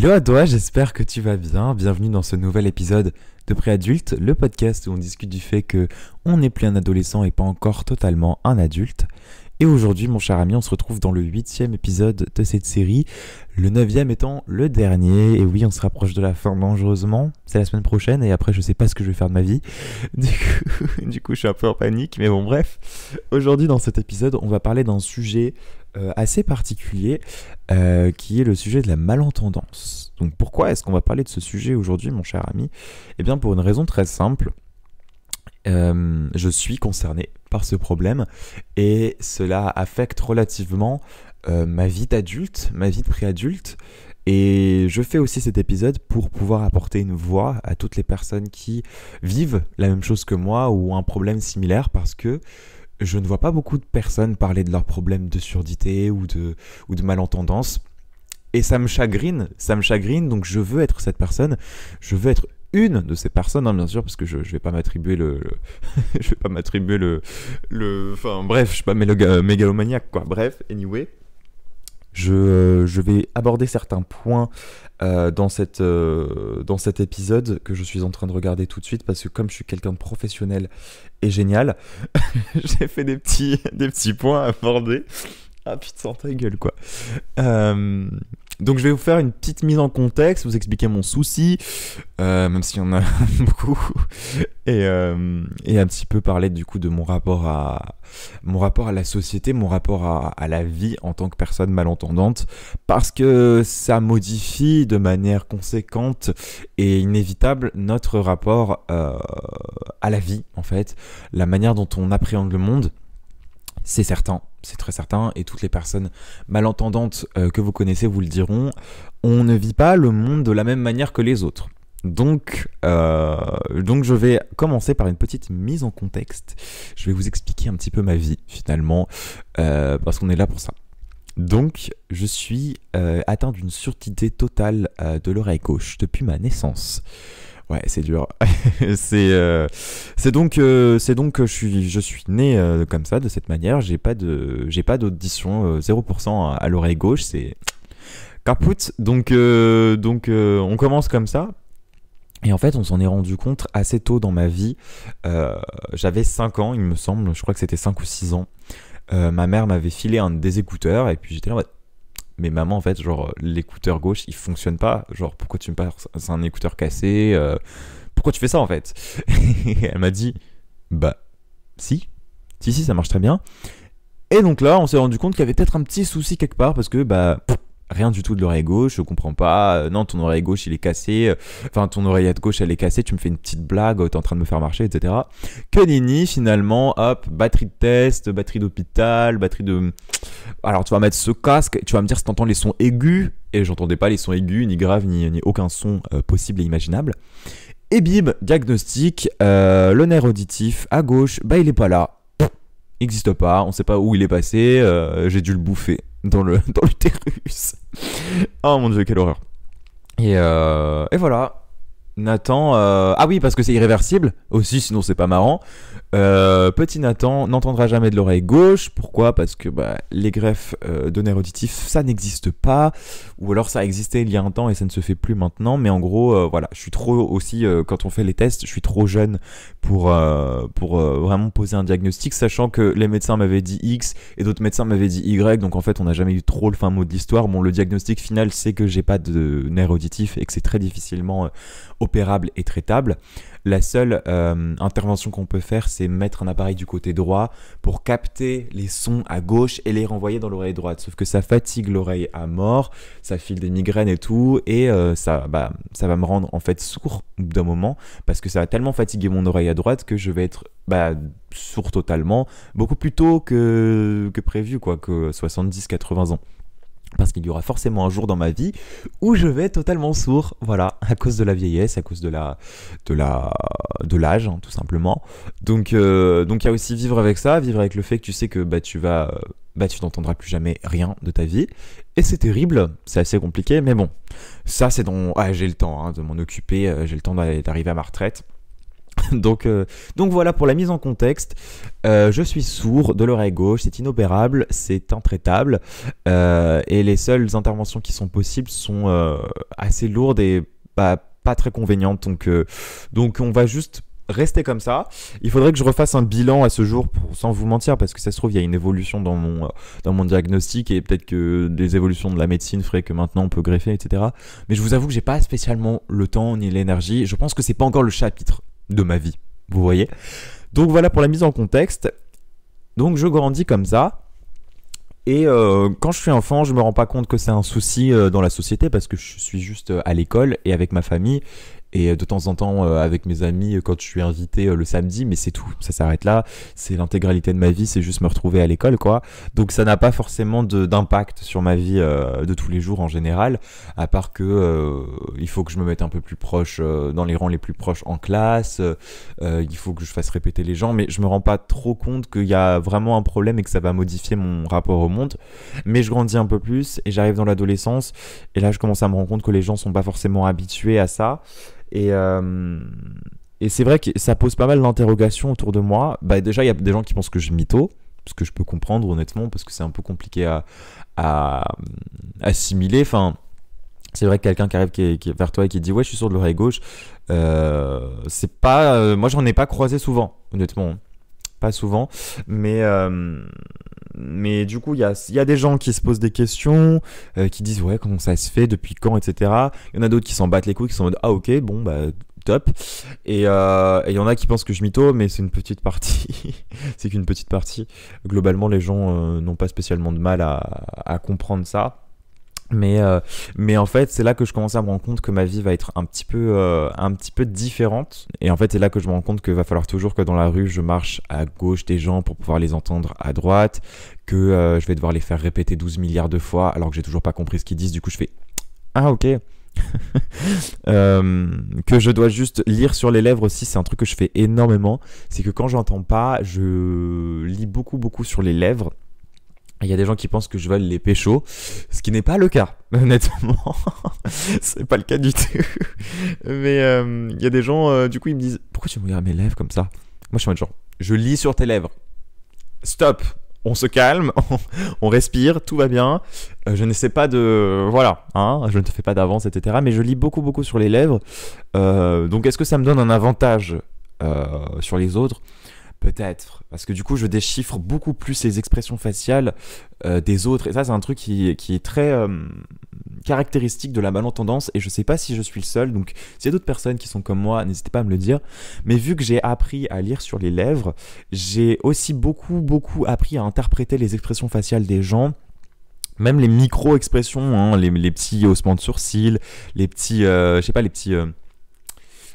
Hello à toi, j'espère que tu vas bien. Bienvenue dans ce nouvel épisode de Préadulte, le podcast où on discute du fait que on n'est plus un adolescent et pas encore totalement un adulte. Et aujourd'hui, mon cher ami, on se retrouve dans le huitième épisode de cette série, le neuvième étant le dernier. Et oui, on se rapproche de la fin dangereusement. C'est la semaine prochaine et après, je sais pas ce que je vais faire de ma vie. du coup je suis un peu en panique, mais bon, bref. Aujourd'hui, dans cet épisode, on va parler d'un sujet euh, assez particulier euh, qui est le sujet de la malentendance. Donc pourquoi est-ce qu'on va parler de ce sujet aujourd'hui, mon cher ami Eh bien pour une raison très simple. Euh, je suis concerné par ce problème et cela affecte relativement ma vie d'adulte, ma vie de préadulte. Et je fais aussi cet épisode pour pouvoir apporter une voix à toutes les personnes qui vivent la même chose que moi ou un problème similaire parce que je ne vois pas beaucoup de personnes parler de leurs problèmes de surdité ou de, ou de malentendance. Et ça me chagrine, ça me chagrine, donc je veux être cette personne, je veux être une de ces personnes, hein, bien sûr, parce que je, ne vais pas m'attribuer le, Je je vais pas m'attribuer le, le, enfin bref, je sais pas mégalomaniaque quoi. Bref, anyway, je, je vais aborder certains points euh, dans, cette, euh, dans cet épisode que je suis en train de regarder tout de suite parce que comme je suis quelqu'un de professionnel et génial, j'ai fait des petits, des petits points à aborder. Ah putain, ta gueule quoi. Euh, donc je vais vous faire une petite mise en contexte, vous expliquer mon souci, euh, même s'il y en a beaucoup, euh, et, un petit peu parler du coup de mon rapport à, mon rapport à la société, mon rapport à, la vie en tant que personne malentendante, parce que ça modifie de manière conséquente et inévitable notre rapport euh, à la vie en fait, la manière dont on appréhende le monde, c'est certain c'est très certain, et toutes les personnes malentendantes euh, que vous connaissez vous le diront, on ne vit pas le monde de la même manière que les autres. Donc, euh, donc je vais commencer par une petite mise en contexte. Je vais vous expliquer un petit peu ma vie finalement, euh, parce qu'on est là pour ça. Donc, je suis atteint d'une surdité totale de l'oreille gauche depuis ma naissance. Ouais, c'est dur. Euh, euh, c'est donc que c'est donc je suis je suis né euh, comme ça de cette manière. J'ai pas de j'ai pas d'audition 0% à, l'oreille gauche. C'est caput. Donc donc on commence comme ça. Et en fait, on s'en est rendu compte assez tôt dans ma vie. J'avais 5 ans, il me semble. Je crois que c'était 5 ou 6 ans. ma mère m'avait filé un des écouteurs et puis j'étais là en mais maman, en fait, genre, euh, l'écouteur gauche, il fonctionne pas. Genre, pourquoi tu me C'est un écouteur cassé euh, Pourquoi tu fais ça, en fait Et elle m'a dit, bah, si, si, si, ça marche très bien. Et donc là, on s'est rendu compte qu'il y avait peut-être un petit souci quelque part parce que, bah, rien du tout de l'oreille gauche, je comprends pas, euh, non, ton oreille gauche, il est cassé, euh, enfin, ton oreillette gauche, elle est cassée, tu me fais une petite blague, t'es en train de me faire marcher, etc. Que nini, finalement, hop, batterie de test, batterie d'hôpital, batterie de... Alors, tu vas mettre ce casque, tu vas me dire si t'entends les sons aigus, et j'entendais pas les sons aigus, ni graves, ni, aucun son euh, possible et imaginable. Et bim, diagnostic, le nerf auditif, à gauche, bah il est pas là, existe pas, on sait pas où il est passé, j'ai dû le bouffer dans le dans oh mon dieu, quelle horreur. Et, euh, et voilà, Nathan, euh, ah oui, parce que c'est irréversible aussi, sinon c'est pas marrant. Euh, petit Nathan n'entendra jamais de l'oreille gauche. Pourquoi Parce que bah, les greffes euh, de nerfs auditifs, ça n'existe pas. Ou alors ça existait il y a un temps et ça ne se fait plus maintenant. Mais en gros, voilà, je suis trop aussi, quand on fait les tests, je suis trop jeune pour, pour vraiment poser un diagnostic, sachant que les médecins m'avaient dit X et d'autres médecins m'avaient dit Y. Donc en fait, on n'a jamais eu trop le fin mot de l'histoire. Bon, le diagnostic final, c'est que j'ai pas de nerfs auditifs et que c'est très difficilement opérable et traitable. La seule euh, intervention qu'on peut faire, c'est mettre un appareil du côté droit pour capter les sons à gauche et les renvoyer dans l'oreille droite. Sauf que ça fatigue l'oreille à mort, ça file des migraines et tout, et euh, ça, bah, ça va me rendre en fait sourd d'un moment parce que ça va tellement fatiguer mon oreille à droite que je vais être bah, sourd totalement beaucoup plus tôt que, que prévu, quoi, que 70-80 ans. Parce qu'il y aura forcément un jour dans ma vie où je vais totalement sourd, voilà, à cause de la vieillesse, à cause de la, de la, de l'âge, hein, tout simplement. Donc, euh, donc il y a aussi vivre avec ça, vivre avec le fait que tu sais que bah tu vas, bah tu n'entendras plus jamais rien de ta vie, et c'est terrible, c'est assez compliqué, mais bon, ça c'est dans, ah, j'ai le temps hein, de m'en occuper, euh, j'ai le temps d'arriver à ma retraite. donc, euh, donc voilà pour la mise en contexte. Euh, je suis sourd de l'oreille gauche, c'est inopérable, c'est intraitable. Euh, et les seules interventions qui sont possibles sont assez lourdes et pas très convenantes. Donc, donc on va juste rester comme ça. Il faudrait que je refasse un bilan à ce jour, sans vous mentir, parce que ça se trouve, il y a une évolution dans mon, dans mon diagnostic, et peut-être que des évolutions de la médecine feraient que maintenant on peut greffer, etc. Mais je vous avoue que j'ai pas spécialement le temps ni l'énergie. Je pense que c'est pas encore le chapitre de ma vie. Vous voyez Donc voilà pour la mise en contexte. Donc je grandis comme ça. Et euh, quand je suis enfant, je me rends pas compte que c'est un souci euh, dans la société parce que je suis juste euh, à l'école et avec ma famille et euh, de temps en temps euh, avec mes amis euh, quand je suis invité le samedi, mais c'est tout, ça s'arrête là. C'est l'intégralité de ma vie, c'est juste me retrouver à l'école, quoi. Donc ça n'a pas forcément d'impact sur ma vie de tous les jours en général, à part que il faut que je me mette un peu plus proche dans les rangs les plus proches en classe, il faut que je fasse répéter les gens, mais je me rends pas trop compte qu'il y a vraiment un problème et que ça va modifier mon rapport au monde. Mais je grandis un peu plus et j'arrive dans l'adolescence et là je commence à me rendre compte que les gens sont pas forcément habitués à ça. Et, euh, et c'est vrai que ça pose pas mal d'interrogations autour de moi. Bah, déjà, il y a des gens qui pensent que je mytho, ce que je peux comprendre honnêtement, parce que c'est un peu compliqué à, à assimiler. Enfin, c'est vrai que quelqu'un qui arrive qui vers toi et qui dit Ouais, je suis sur de l'oreille gauche, euh, c'est pas. Euh, moi, j'en ai pas croisé souvent, honnêtement pas souvent. Mais, euh, mais du coup, il y a, des gens qui se posent des questions, euh, qui disent ouais, comment ça se fait, depuis quand, etc. Il y en a d'autres qui s'en battent les couilles, qui sont en mode ah ok, bon, bah top. Et euh, il y en a qui pensent que je mytho, mais c'est une petite partie. c'est qu'une petite partie. Globalement, les gens n'ont pas spécialement de mal à comprendre ça. Mais, euh, mais en fait, c'est là que je commence à me rendre compte que ma vie va être un petit peu, euh, un petit peu différente. Et en fait, c'est là que je me rends compte qu'il va falloir toujours que dans la rue, je marche à gauche des gens pour pouvoir les entendre à droite, que euh, je vais devoir les faire répéter 12 milliards de fois alors que j'ai toujours pas compris ce qu'ils disent. Du coup, je fais Ah, ok. que je dois juste lire sur les lèvres aussi, c'est un truc que je fais énormément. C'est que quand j'entends pas, je lis beaucoup, beaucoup sur les lèvres. Il y a des gens qui pensent que je vole les pécho, ce qui n'est pas le cas, honnêtement. c'est pas le cas du tout. Mais euh, il y a des gens, euh, du coup, ils me disent Pourquoi tu me regardes mes lèvres comme ça Moi, je suis un genre Je lis sur tes lèvres. Stop On se calme, on, respire, tout va bien. Euh, je n'essaie pas de. Voilà, hein, je ne te fais pas d'avance, etc. Mais je lis beaucoup, beaucoup sur les lèvres. donc, est-ce que ça me donne un avantage sur les autres Peut-être. Parce que du coup, je déchiffre beaucoup plus les expressions faciales euh, des autres. Et ça, c'est un truc qui, est très euh, caractéristique de la malentendance. Et je sais pas si je suis le seul. Donc, s'il y a d'autres personnes qui sont comme moi, n'hésitez pas à me le dire. Mais vu que j'ai appris à lire sur les lèvres, j'ai aussi beaucoup, beaucoup appris à interpréter les expressions faciales des gens même les micro-expressions, hein, les, petits haussements de sourcils, les petits, je euh, je sais pas, les petits,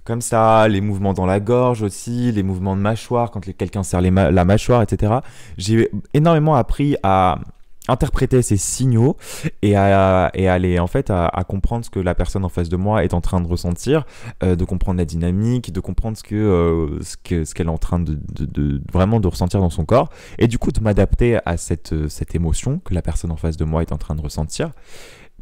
comme ça, les mouvements dans la gorge aussi, les mouvements de mâchoire quand quelqu'un serre la mâchoire, etc. J'ai énormément appris à interpréter ces signaux et à, aller en fait à, comprendre ce que la personne en face de moi est en train de ressentir euh, de comprendre la dynamique de comprendre ce euh, qu'elle est en train de, vraiment de ressentir dans son corps et du coup de m'adapter à cette euh, émotion que la personne en face de moi est en train de ressentir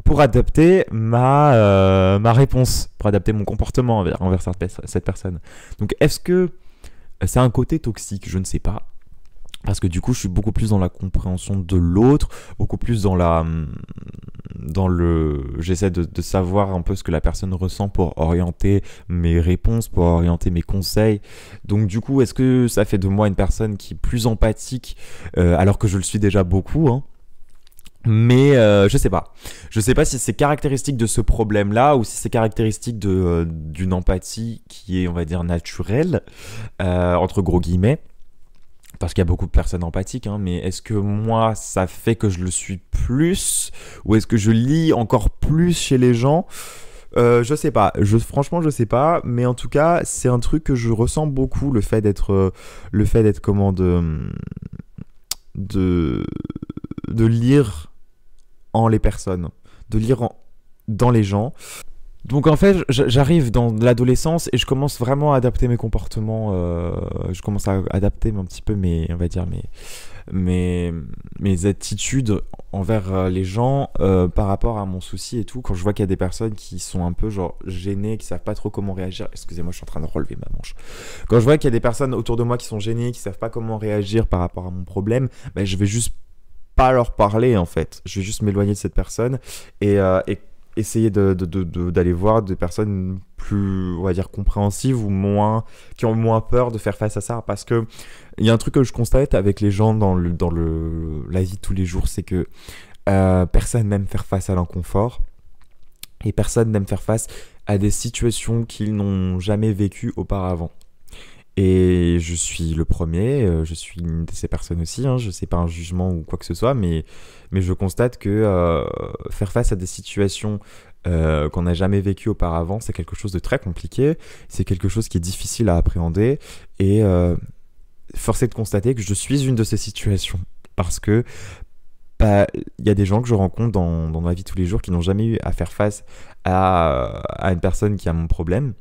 pour adapter ma, euh, ma réponse, pour adapter mon comportement envers, cette personne. Donc est-ce que c'est un côté toxique Je ne sais pas. Parce que du coup, je suis beaucoup plus dans la compréhension de l'autre, beaucoup plus dans la. Mm, dans le. J'essaie de, savoir un peu ce que la personne ressent pour orienter mes réponses, pour orienter mes conseils. Donc, du coup, est-ce que ça fait de moi une personne qui est plus empathique, euh, alors que je le suis déjà beaucoup hein. Mais euh, je sais pas. Je sais pas si c'est caractéristique de ce problème-là ou si c'est caractéristique de euh, d'une empathie qui est, on va dire, naturelle euh, entre gros guillemets. Parce qu'il y a beaucoup de personnes empathiques, hein, mais est-ce que moi ça fait que je le suis plus ou est-ce que je lis encore plus chez les gens Je sais pas. Je franchement je sais pas, mais en tout cas c'est un truc que je ressens beaucoup le fait d'être le fait d'être comment de de de lire en les personnes, de lire dans les gens. Donc en fait, j'arrive dans l'adolescence et je commence vraiment à adapter mes comportements. Euh, je commence à adapter un petit peu mes, on va dire mes, mes, mes attitudes envers euh, les gens euh, par rapport à mon souci et tout. Quand je vois qu'il y a des personnes qui sont un peu genre gênées, qui savent pas trop comment réagir. Excusez-moi, je suis en train de relever ma manche. Quand je vois qu'il y a des personnes autour de moi qui sont gênées, qui savent pas comment réagir par rapport à mon problème, bah, je vais juste pas leur parler en fait. Je vais juste m'éloigner de cette personne et, euh, essayer d'aller voir des personnes plus, on va dire, compréhensives ou moins, qui ont moins peur de faire face à ça. Parce que il y a un truc que je constate avec les gens dans, le, dans le, la vie de tous les jours, c'est que euh, personne n'aime faire face à l'inconfort et personne n'aime faire face à des situations qu'ils n'ont jamais vécues auparavant. Et je suis le premier, euh, je suis une de ces personnes aussi, hein. je ne sais pas un jugement ou quoi que ce soit, mais, mais je constate que euh, faire face à des situations euh, qu'on n'a jamais vécues auparavant, c'est quelque chose de très compliqué, c'est quelque chose qui est difficile à appréhender, et force de constater que je suis une de ces situations, parce que bah, il y a des gens que je rencontre dans, ma vie tous les jours qui n'ont jamais eu à faire face à, une personne qui a mon problème.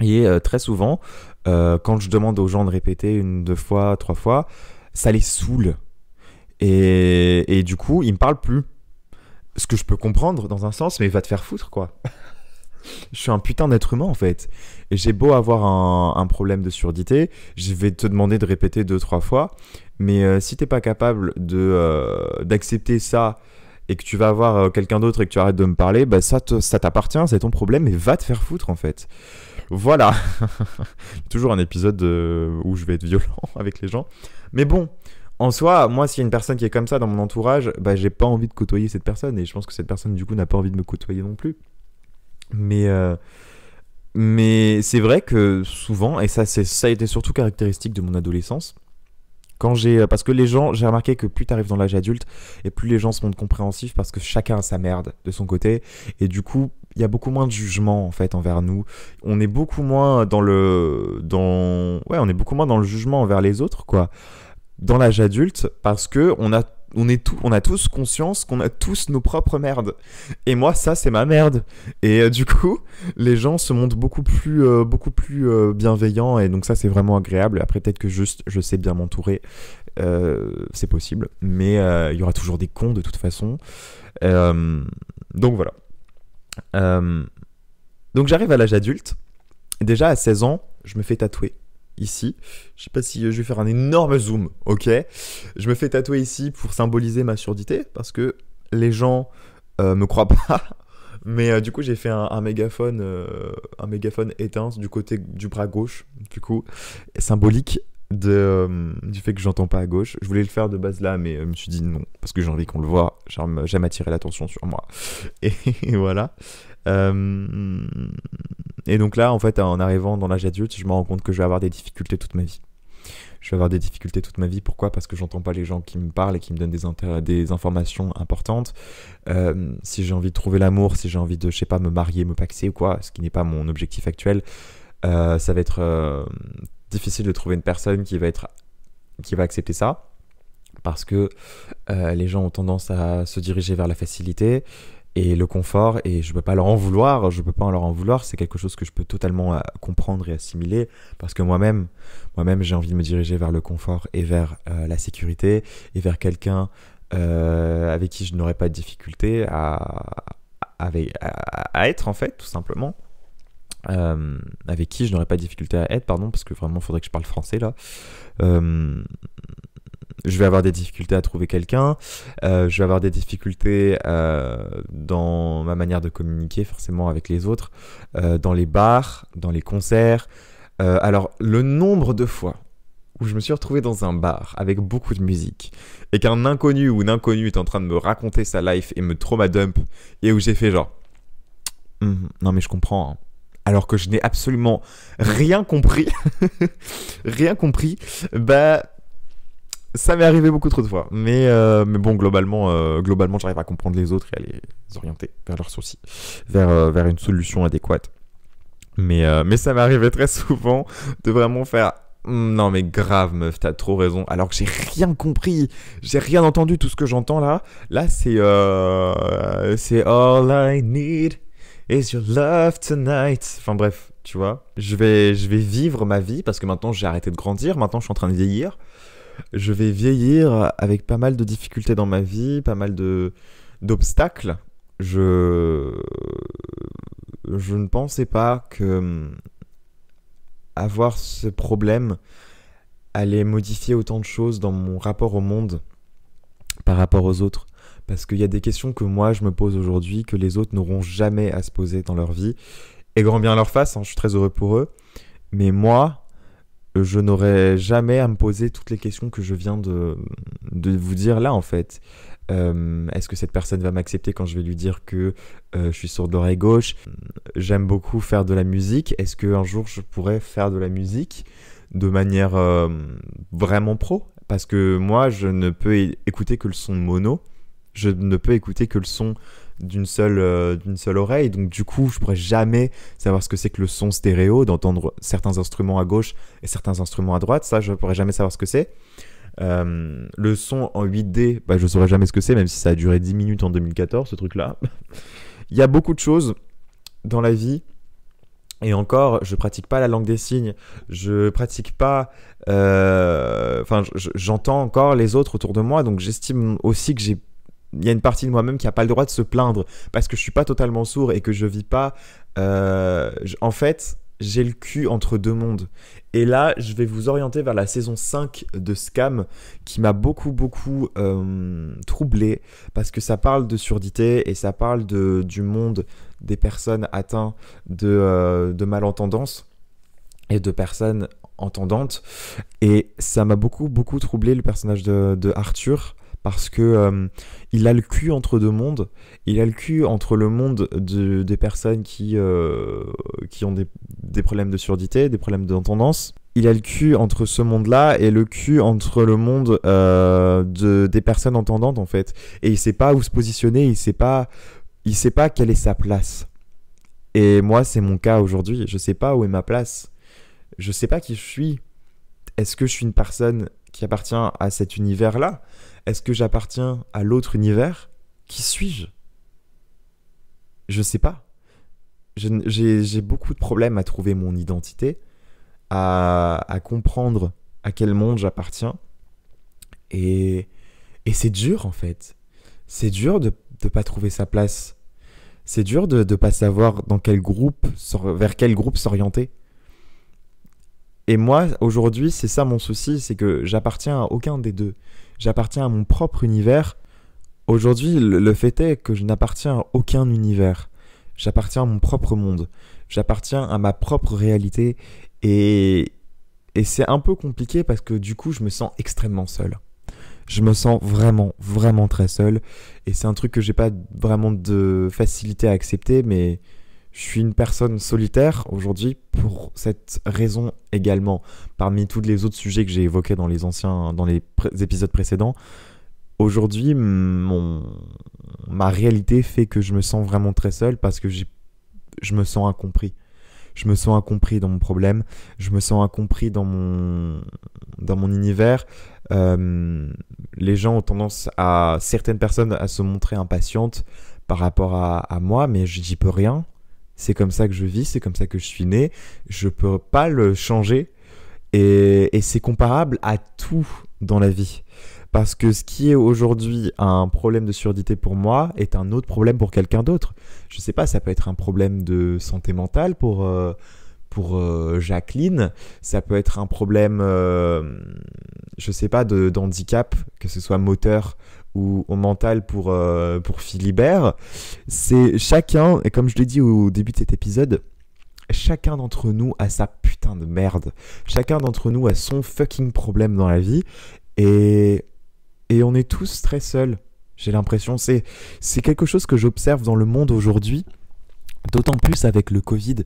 Et très souvent, euh, quand je demande aux gens de répéter une, deux fois, trois fois, ça les saoule. Et, et du coup, ils me parlent plus. Ce que je peux comprendre dans un sens, mais va te faire foutre, quoi. je suis un putain d'être humain en fait. j'ai beau avoir un, problème de surdité, je vais te demander de répéter deux trois fois, mais euh, si t'es pas capable de euh, d'accepter ça et que tu vas avoir quelqu'un d'autre et que tu arrêtes de me parler, bah ça ça t'appartient, c'est ton problème et va te faire foutre en fait. Voilà. Toujours un épisode euh, où je vais être violent avec les gens. Mais bon, en soi, moi, s'il y a une personne qui est comme ça dans mon entourage, bah, j'ai pas envie de côtoyer cette personne. Et je pense que cette personne, du coup, n'a pas envie de me côtoyer non plus. Mais. Euh, mais c'est vrai que souvent, et ça, ça a été surtout caractéristique de mon adolescence, quand j'ai euh, parce que les gens j'ai remarqué que plus t'arrives dans l'âge adulte et plus les gens se montrent compréhensifs parce que chacun a sa merde de son côté et du coup il y a beaucoup moins de jugement en fait envers nous. On est beaucoup moins dans le dans ouais, on est beaucoup moins dans le jugement envers les autres quoi. Dans l'âge adulte parce que on a on, est tout, on a tous conscience qu'on a tous nos propres merdes. Et moi, ça, c'est ma merde. Et euh, du coup, les gens se montrent beaucoup plus, euh, beaucoup plus euh, bienveillants. Et donc ça, c'est vraiment agréable. Après, peut-être que juste, je sais bien m'entourer. c'est possible. Mais il y aura toujours des cons de toute façon. donc voilà. Euh, donc j'arrive à l'âge adulte. Déjà à 16 ans, je me fais tatouer ici. Je sais pas si euh, je vais faire un énorme zoom, ok Je me fais tatouer ici pour symboliser ma surdité, parce que les gens ne euh, me croient pas. Mais du coup, j'ai fait un, mégaphone, un mégaphone éteint du côté du bras gauche, du coup, symbolique de, euh, du fait que j'entends pas à gauche. Je voulais le faire de base là, mais euh, je me suis dit non, parce que j'ai envie qu'on le voit. J'aime euh, attirer l'attention sur moi. Et voilà. et donc là, en fait, en arrivant dans l'âge adulte, je me rends compte que je vais avoir des difficultés toute ma vie. Je vais avoir des difficultés toute ma vie. Pourquoi Parce que j'entends pas les gens qui me parlent et qui me donnent des, des informations importantes. si j'ai envie de trouver l'amour, si j'ai envie de, je sais pas, me marier, me paxer ou quoi, ce qui n'est pas mon objectif actuel, ça va être difficile de trouver une personne qui va, être, qui va accepter ça, parce que euh, les gens ont tendance à se diriger vers la facilité et le confort, et je ne peux pas leur en vouloir, je peux pas leur en vouloir, c'est quelque chose que je peux totalement euh, comprendre et assimiler, parce que moi-même, moi j'ai envie de me diriger vers le confort et vers euh, la sécurité, et vers quelqu'un avec qui je n'aurais pas de difficulté à être en fait, tout simplement. Euh, avec qui je n'aurais pas de difficulté à être, pardon, parce que vraiment, il faudrait que je parle français là. Euh, je vais avoir des difficultés à trouver quelqu'un, euh, je vais avoir des difficultés dans ma manière de communiquer forcément avec les autres, dans les bars, dans les concerts. alors, le nombre de fois où je me suis retrouvé dans un bar avec beaucoup de musique et qu'un inconnu ou une inconnue est en train de me raconter sa life et me trauma dump et où j'ai fait genre, hum, hum. non mais je comprends. Hein alors que je n'ai absolument rien compris, rien compris, bah ça m'est arrivé beaucoup trop de fois. Mais, euh, mais bon, globalement, euh, globalement j'arrive à comprendre les autres et à les orienter vers leurs soucis, vers, euh, vers une solution adéquate. Mais, mais ça m'est arrivé très souvent de vraiment faire hmm, non mais grave meuf, t'as trop raison. Alors que j'ai rien compris, j'ai rien entendu tout ce que j'entends là. Là c'est c'est all I need Is your love tonight Enfin bref, tu vois. Je vais, je vais vivre ma vie parce que maintenant j'ai arrêté de grandir, maintenant je suis en train de vieillir. Je vais vieillir avec pas mal de difficultés dans ma vie, pas mal de d'obstacles. Je je ne pensais pas que hmm, avoir ce problème allait modifier autant de choses dans mon rapport au monde par rapport aux autres parce qu'il y a des questions que moi je me pose aujourd'hui que les autres n'auront jamais à se poser dans leur vie. Et grand bien leur face, hein, je suis très heureux pour eux. Mais moi, euh, je n'aurai jamais à me poser toutes les questions que je viens de, vous dire là en fait. Euh, est-ce que cette personne va m'accepter quand je vais lui dire que euh, je suis sourd d'oreille gauche J'aime beaucoup faire de la musique. Est-ce qu'un jour je pourrais faire de la musique de manière vraiment pro Parce que moi, je ne peux écouter que le son mono je ne peux écouter que le son d'une seule, euh, d'une seule oreille. Donc du coup, je pourrais jamais savoir ce que c'est que le son stéréo, d'entendre certains instruments à gauche et certains instruments à droite. Ça, je pourrais jamais savoir ce que c'est. Euh, le son en 8D, bah, je saurais jamais ce que c'est, même si ça a duré 10 minutes en 2014, ce truc-là. Il y a beaucoup de choses dans la vie. Et encore, je pratique pas la langue des signes, je pratique pas. Euh, enfin, j'entends encore les autres autour de moi, donc j'estime aussi que j'ai il y a une partie de moi-même qui n'a pas le droit de se plaindre parce que je suis pas totalement sourd et que je vis pas. Euh, en fait, j'ai le cul entre deux mondes. Et là, je vais vous orienter vers la saison 5 de Scam, qui m'a beaucoup, beaucoup euh, troublé, parce que ça parle de surdité et ça parle de, du monde des personnes atteintes de, euh, malentendance et de personnes entendantes. Et ça m'a beaucoup, beaucoup troublé le personnage de, de Arthur parce que euh, il a le cul entre deux mondes. Il a le cul entre le monde de, des personnes qui, euh, qui ont des, problèmes de surdité, des problèmes d'entendance. Il a le cul entre ce monde-là et le cul entre le monde euh, de, des personnes entendantes en fait. Et il sait pas où se positionner, il sait pas, il sait pas quelle est sa place. Et moi, c'est mon cas aujourd'hui. Je sais pas où est ma place. Je sais pas qui je suis. Est-ce que je suis une personne qui appartient à cet univers-là est-ce que j'appartiens à l'autre univers Qui suis-je Je sais pas. J'ai beaucoup de problèmes à trouver mon identité, à, comprendre à quel monde j'appartiens. Et, et c'est dur en fait. C'est dur de ne pas trouver sa place. C'est dur de ne pas savoir dans quel groupe, vers quel groupe s'orienter. Et moi, aujourd'hui, c'est ça mon souci, c'est que j'appartiens à aucun des deux j'appartiens à mon propre univers. Aujourd'hui, le fait est que je n'appartiens à aucun univers. J'appartiens à mon propre monde. J'appartiens à ma propre réalité. Et, et c'est un peu compliqué parce que du coup, je me sens extrêmement seul. Je me sens vraiment, vraiment très seul. Et c'est un truc que j'ai pas vraiment de facilité à accepter, mais je suis une personne solitaire aujourd'hui pour cette raison également. Parmi tous les autres sujets que j'ai évoqués dans les anciens, dans les épisodes précédents, aujourd'hui, mon... ma réalité fait que je me sens vraiment très seul parce que je me sens incompris. Je me sens incompris dans mon problème, je me sens incompris dans mon, dans mon univers. Euh, les gens ont tendance à, certaines personnes, à se montrer impatientes par rapport à, à moi, mais j'y peux rien. C'est comme ça que je vis, c'est comme ça que je suis né. Je peux pas le changer. Et, c'est comparable à tout dans la vie. Parce que ce qui est aujourd'hui un problème de surdité pour moi est un autre problème pour quelqu'un d'autre. Je sais pas, ça peut être un problème de santé mentale pour, euh, pour euh, Jacqueline, ça peut être un problème, je euh, je sais pas, d'handicap, que ce soit moteur ou au mental pour, euh, pour Philibert, c'est chacun, et comme je l'ai dit au début de cet épisode, chacun d'entre nous a sa putain de merde. Chacun d'entre nous a son fucking problème dans la vie. Et, et on est tous très seuls, j'ai l'impression. C'est, c'est quelque chose que j'observe dans le monde aujourd'hui. D'autant plus avec le Covid,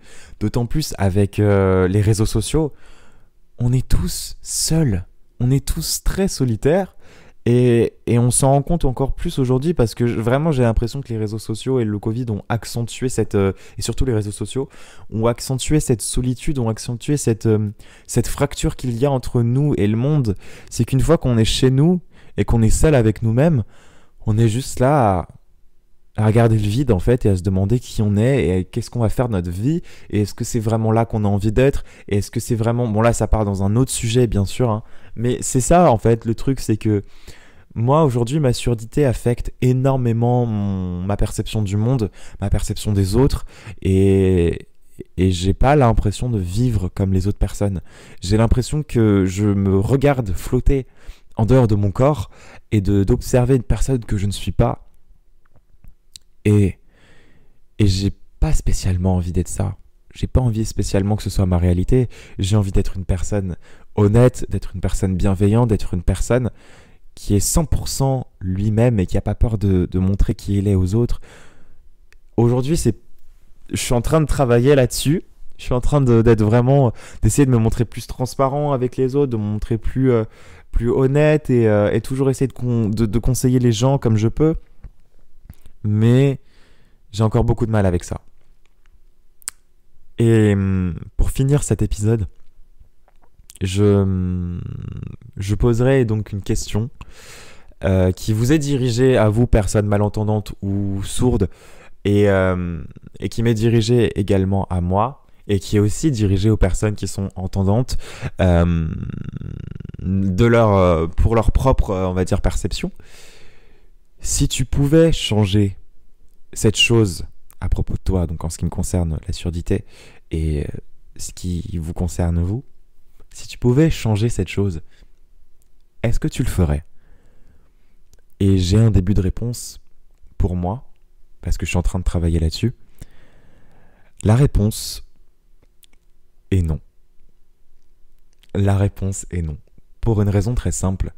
d'autant plus avec euh, les réseaux sociaux. On est tous seuls. On est tous très solitaires. Et, on s'en rend compte encore plus aujourd'hui parce que vraiment j'ai l'impression que les réseaux sociaux et le Covid ont accentué cette euh, et surtout les réseaux sociaux ont accentué cette solitude, ont accentué cette euh, cette fracture qu'il y a entre nous et le monde. C'est qu'une fois qu'on est chez nous et qu'on est seul avec nous-mêmes, on est juste là à, à regarder le vide en fait et à se demander qui on est et qu'est-ce qu'on va faire de notre vie et est-ce que c'est vraiment là qu'on a envie d'être et est-ce que c'est vraiment bon là ça part dans un autre sujet bien sûr hein. mais c'est ça en fait le truc c'est que moi aujourd'hui ma surdité affecte énormément ma perception du monde ma perception des autres et et j'ai pas l'impression de vivre comme les autres personnes j'ai l'impression que je me regarde flotter en dehors de mon corps et de d'observer une personne que je ne suis pas et, j'ai pas spécialement envie d'être ça. J'ai pas envie spécialement que ce soit ma réalité. J'ai envie d'être une personne honnête, d'être une personne bienveillante, d'être une personne qui est 100% lui-même et qui a pas peur de, montrer qui il est aux autres. Aujourd'hui, c'est, je suis en train de travailler là-dessus. Je suis en train d'être vraiment d'essayer de me montrer plus transparent avec les autres, de me montrer plus euh, plus honnête et, euh, toujours essayer de, conseiller les gens comme je peux mais j'ai encore beaucoup de mal avec ça. Et hum, pour finir cet épisode, je, hum, poserai donc une question euh, qui vous est dirigée à vous, personnes malentendantes ou sourdes hum, et, qui m'est dirigée également à moi, et qui est aussi dirigée aux personnes qui sont entendantes de euh, pour leur propre, euh, on va dire, perception. Si tu pouvais changer cette chose à propos de toi, donc en ce qui me concerne la surdité et euh, ce qui vous concerne vous, si tu pouvais changer cette chose, est-ce que tu le ferais Et j'ai un début de réponse pour moi, parce que je suis en train de travailler là-dessus. La réponse est non. La réponse est non. Pour une raison très simple.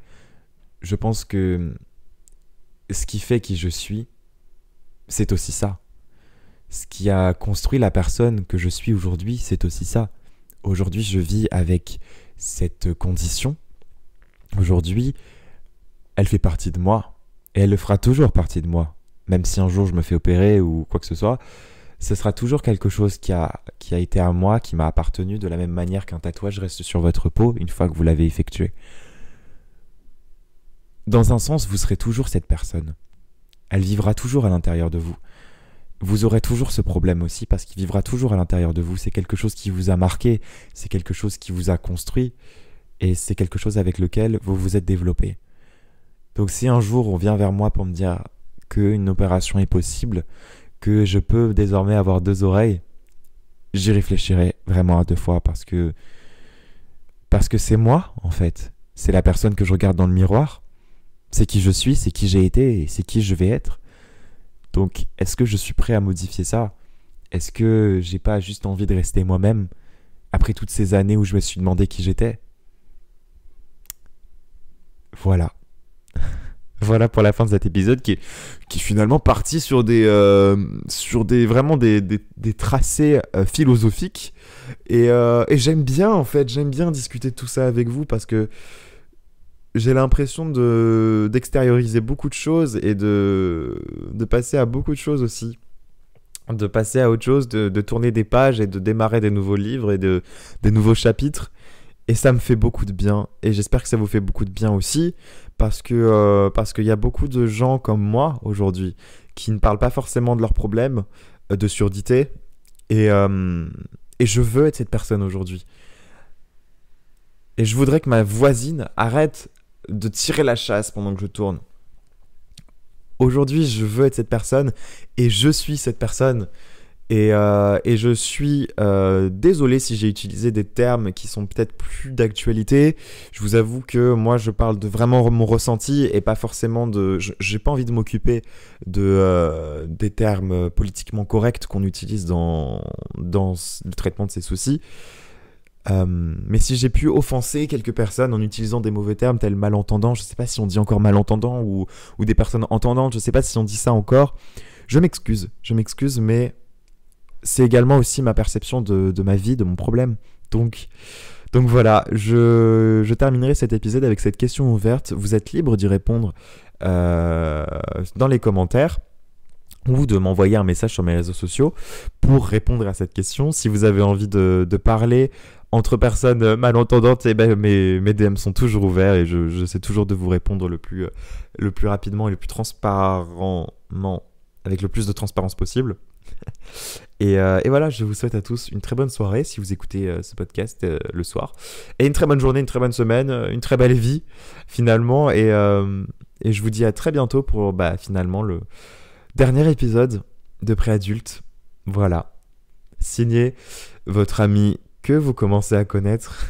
Je pense que ce qui fait qui je suis, c'est aussi ça. Ce qui a construit la personne que je suis aujourd'hui, c'est aussi ça. Aujourd'hui, je vis avec cette condition. Aujourd'hui, elle fait partie de moi. Et elle le fera toujours partie de moi. Même si un jour je me fais opérer ou quoi que ce soit, ce sera toujours quelque chose qui a, qui a été à moi, qui m'a appartenu de la même manière qu'un tatouage reste sur votre peau une fois que vous l'avez effectué. Dans un sens, vous serez toujours cette personne. Elle vivra toujours à l'intérieur de vous. Vous aurez toujours ce problème aussi parce qu'il vivra toujours à l'intérieur de vous. C'est quelque chose qui vous a marqué, c'est quelque chose qui vous a construit et c'est quelque chose avec lequel vous vous êtes développé. Donc si un jour on vient vers moi pour me dire qu'une opération est possible, que je peux désormais avoir deux oreilles, j'y réfléchirai vraiment à deux fois parce que parce que c'est moi en fait, c'est la personne que je regarde dans le miroir c'est qui je suis, c'est qui j'ai été et c'est qui je vais être. Donc, est-ce que je suis prêt à modifier ça Est-ce que j'ai pas juste envie de rester moi-même après toutes ces années où je me suis demandé qui j'étais Voilà. voilà pour la fin de cet épisode qui est, qui finalement parti sur des, euh, sur des vraiment des, tracés euh, philosophiques. Et, euh, et j'aime bien en fait, j'aime bien discuter de tout ça avec vous parce que j'ai l'impression de d'extérioriser beaucoup de choses et de, de passer à beaucoup de choses aussi. De passer à autre chose, de, de tourner des pages et de démarrer des nouveaux livres et de, des nouveaux chapitres. Et ça me fait beaucoup de bien. Et j'espère que ça vous fait beaucoup de bien aussi. Parce que euh, parce qu'il y a beaucoup de gens comme moi aujourd'hui qui ne parlent pas forcément de leurs problèmes euh, de surdité. Et, euh, et je veux être cette personne aujourd'hui. Et je voudrais que ma voisine arrête de tirer la chasse pendant que je tourne. Aujourd'hui, je veux être cette personne et je suis cette personne. Et, euh, je suis euh, désolé si j'ai utilisé des termes qui sont peut-être plus d'actualité. Je vous avoue que moi, je parle de vraiment mon ressenti et pas forcément de. J'ai pas envie de m'occuper de euh, des termes politiquement corrects qu'on utilise dans dans le traitement de ces soucis. Euh, mais si j'ai pu offenser quelques personnes en utilisant des mauvais termes tels malentendants, je ne sais pas si on dit encore malentendants ou, des personnes entendantes, je ne sais pas si on dit ça encore, je m'excuse, je m'excuse, mais c'est également aussi ma perception de, ma vie, de mon problème. Donc, donc voilà, je, terminerai cet épisode avec cette question ouverte. Vous êtes libre d'y répondre euh, dans les commentaires ou de m'envoyer un message sur mes réseaux sociaux pour répondre à cette question. Si vous avez envie de, de parler entre personnes euh, malentendantes, et eh ben, mes, DM sont toujours ouverts et je, sais toujours de vous répondre le plus, euh, le plus rapidement et le plus transparentement, avec le plus de transparence possible. Euh, et, voilà, je vous souhaite à tous une très bonne soirée si vous écoutez ce podcast le soir. Et une très bonne journée, une très bonne semaine, une très belle vie finalement. Et, je vous dis à très bientôt pour bah, finalement le dernier épisode de Préadulte. Voilà. Signé votre ami que vous commencez à connaître.